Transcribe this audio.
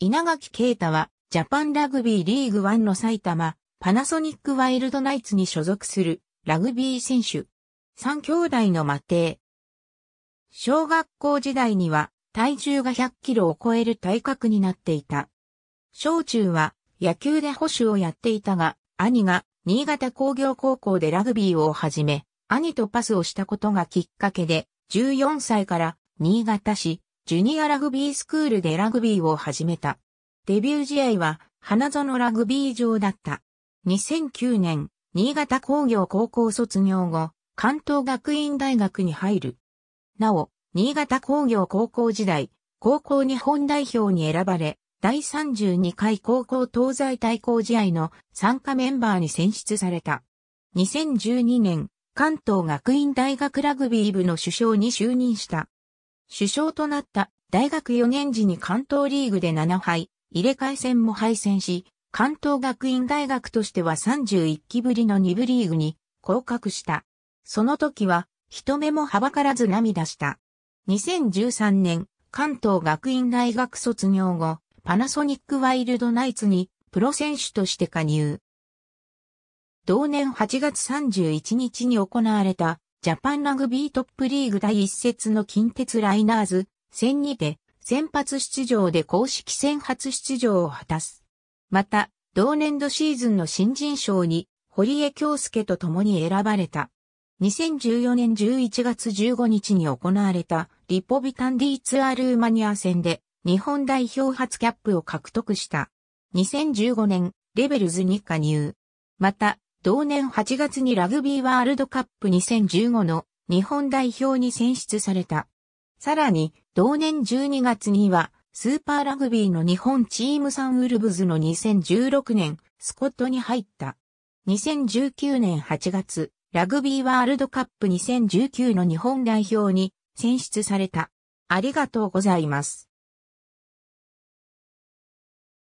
稲垣啓太は、ジャパンラグビーリーグ1の埼玉、パナソニックワイルドナイツに所属する、ラグビー選手。三兄弟の魔帝。小学校時代には、体重が100キロを超える体格になっていた。小中は、野球で保守をやっていたが、兄が、新潟工業高校でラグビーを始め、兄とパスをしたことがきっかけで、14歳から、新潟市、ジュニアラグビースクールでラグビーを始めた。デビュー試合は花園ラグビー場だった。2009年、新潟工業高校卒業後、関東学院大学に入る。なお、新潟工業高校時代、高校日本代表に選ばれ、第32回高校東西対抗試合の参加メンバーに選出された。2012年、関東学院大学ラグビー部の首相に就任した。首相となった大学4年時に関東リーグで7敗、入れ替え戦も敗戦し、関東学院大学としては31期ぶりの2部リーグに降格した。その時は、人目もはばからず涙した。2013年、関東学院大学卒業後、パナソニックワイルドナイツにプロ選手として加入。同年8月31日に行われたジャパンラグビートップリーグ第一節の近鉄ライナーズ戦にて先発出場で公式戦初出場を果たす。また、同年度シーズンの新人賞に堀江京介と共に選ばれた。2014年11月15日に行われたリポビタンディツアールーマニア戦で日本代表初キャップを獲得した。2015年レベルズに加入。また、同年8月にラグビーワールドカップ2015の日本代表に選出された。さらに、同年12月には、スーパーラグビーの日本チームサンウルブズの2016年、スコットに入った。2019年8月、ラグビーワールドカップ2019の日本代表に選出された。ありがとうございます。